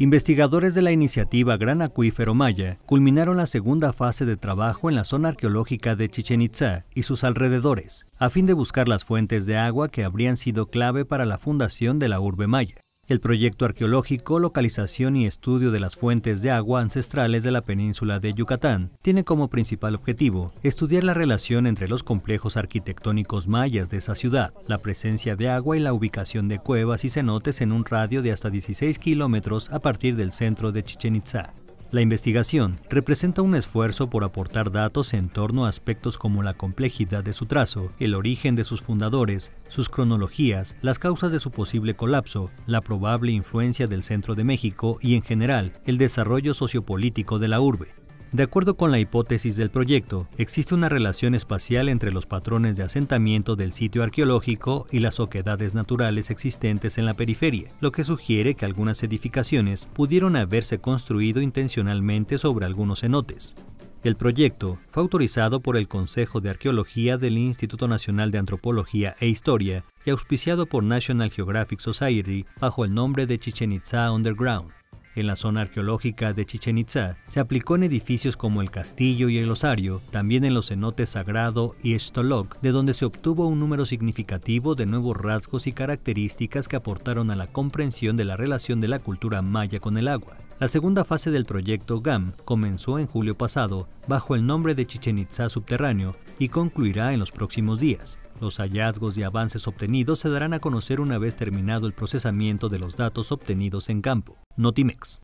Investigadores de la iniciativa Gran Acuífero Maya culminaron la segunda fase de trabajo en la zona arqueológica de Chichen Itzá y sus alrededores, a fin de buscar las fuentes de agua que habrían sido clave para la fundación de la urbe maya. El proyecto arqueológico Localización y Estudio de las Fuentes de Agua Ancestrales de la Península de Yucatán tiene como principal objetivo estudiar la relación entre los complejos arquitectónicos mayas de esa ciudad, la presencia de agua y la ubicación de cuevas y cenotes en un radio de hasta 16 kilómetros a partir del centro de Chichen Itza. La investigación representa un esfuerzo por aportar datos en torno a aspectos como la complejidad de su trazo, el origen de sus fundadores, sus cronologías, las causas de su posible colapso, la probable influencia del centro de México y en general el desarrollo sociopolítico de la urbe. De acuerdo con la hipótesis del proyecto, existe una relación espacial entre los patrones de asentamiento del sitio arqueológico y las oquedades naturales existentes en la periferia, lo que sugiere que algunas edificaciones pudieron haberse construido intencionalmente sobre algunos cenotes. El proyecto fue autorizado por el Consejo de Arqueología del Instituto Nacional de Antropología e Historia y auspiciado por National Geographic Society bajo el nombre de Chichen Itza Underground en la zona arqueológica de Chichen Itza, se aplicó en edificios como el castillo y el osario, también en los cenotes Sagrado y Estoloc, de donde se obtuvo un número significativo de nuevos rasgos y características que aportaron a la comprensión de la relación de la cultura maya con el agua. La segunda fase del proyecto GAM comenzó en julio pasado bajo el nombre de Chichen Itza Subterráneo y concluirá en los próximos días. Los hallazgos y avances obtenidos se darán a conocer una vez terminado el procesamiento de los datos obtenidos en campo. Notimex.